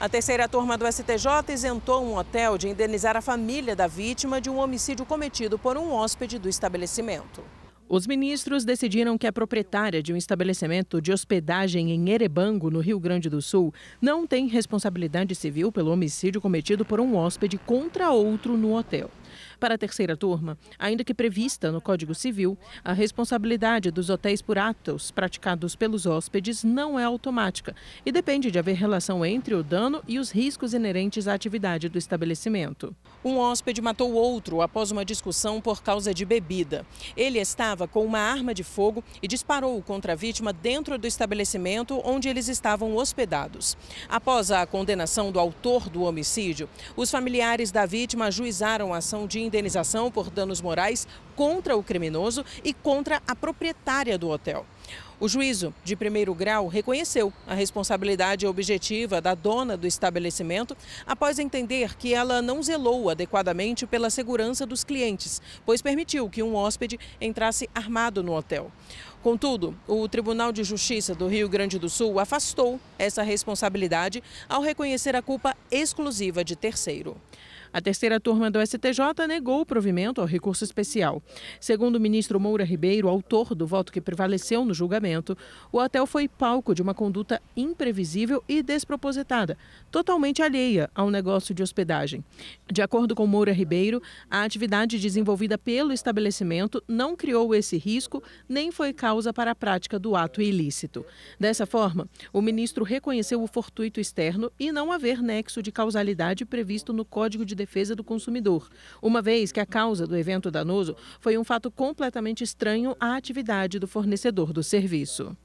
A terceira turma do STJ isentou um hotel de indenizar a família da vítima de um homicídio cometido por um hóspede do estabelecimento. Os ministros decidiram que a proprietária de um estabelecimento de hospedagem em Erebango, no Rio Grande do Sul, não tem responsabilidade civil pelo homicídio cometido por um hóspede contra outro no hotel. Para a terceira turma, ainda que prevista no Código Civil, a responsabilidade dos hotéis por atos praticados pelos hóspedes não é automática e depende de haver relação entre o dano e os riscos inerentes à atividade do estabelecimento. Um hóspede matou outro após uma discussão por causa de bebida. Ele estava com uma arma de fogo e disparou contra a vítima dentro do estabelecimento onde eles estavam hospedados. Após a condenação do autor do homicídio, os familiares da vítima ajuizaram a ação de indenização por danos morais contra o criminoso e contra a proprietária do hotel. O juízo de primeiro grau reconheceu a responsabilidade objetiva da dona do estabelecimento após entender que ela não zelou adequadamente pela segurança dos clientes, pois permitiu que um hóspede entrasse armado no hotel. Contudo, o Tribunal de Justiça do Rio Grande do Sul afastou essa responsabilidade ao reconhecer a culpa exclusiva de terceiro. A terceira turma do STJ negou o provimento ao recurso especial. Segundo o ministro Moura Ribeiro, autor do voto que prevaleceu no julgamento, o hotel foi palco de uma conduta imprevisível e despropositada, totalmente alheia ao negócio de hospedagem. De acordo com Moura Ribeiro, a atividade desenvolvida pelo estabelecimento não criou esse risco nem foi causa para a prática do ato ilícito. Dessa forma, o ministro reconheceu o fortuito externo e não haver nexo de causalidade previsto no Código de Defesa do Consumidor, uma vez que a causa do evento danoso foi um fato completamente estranho à atividade do fornecedor do serviço.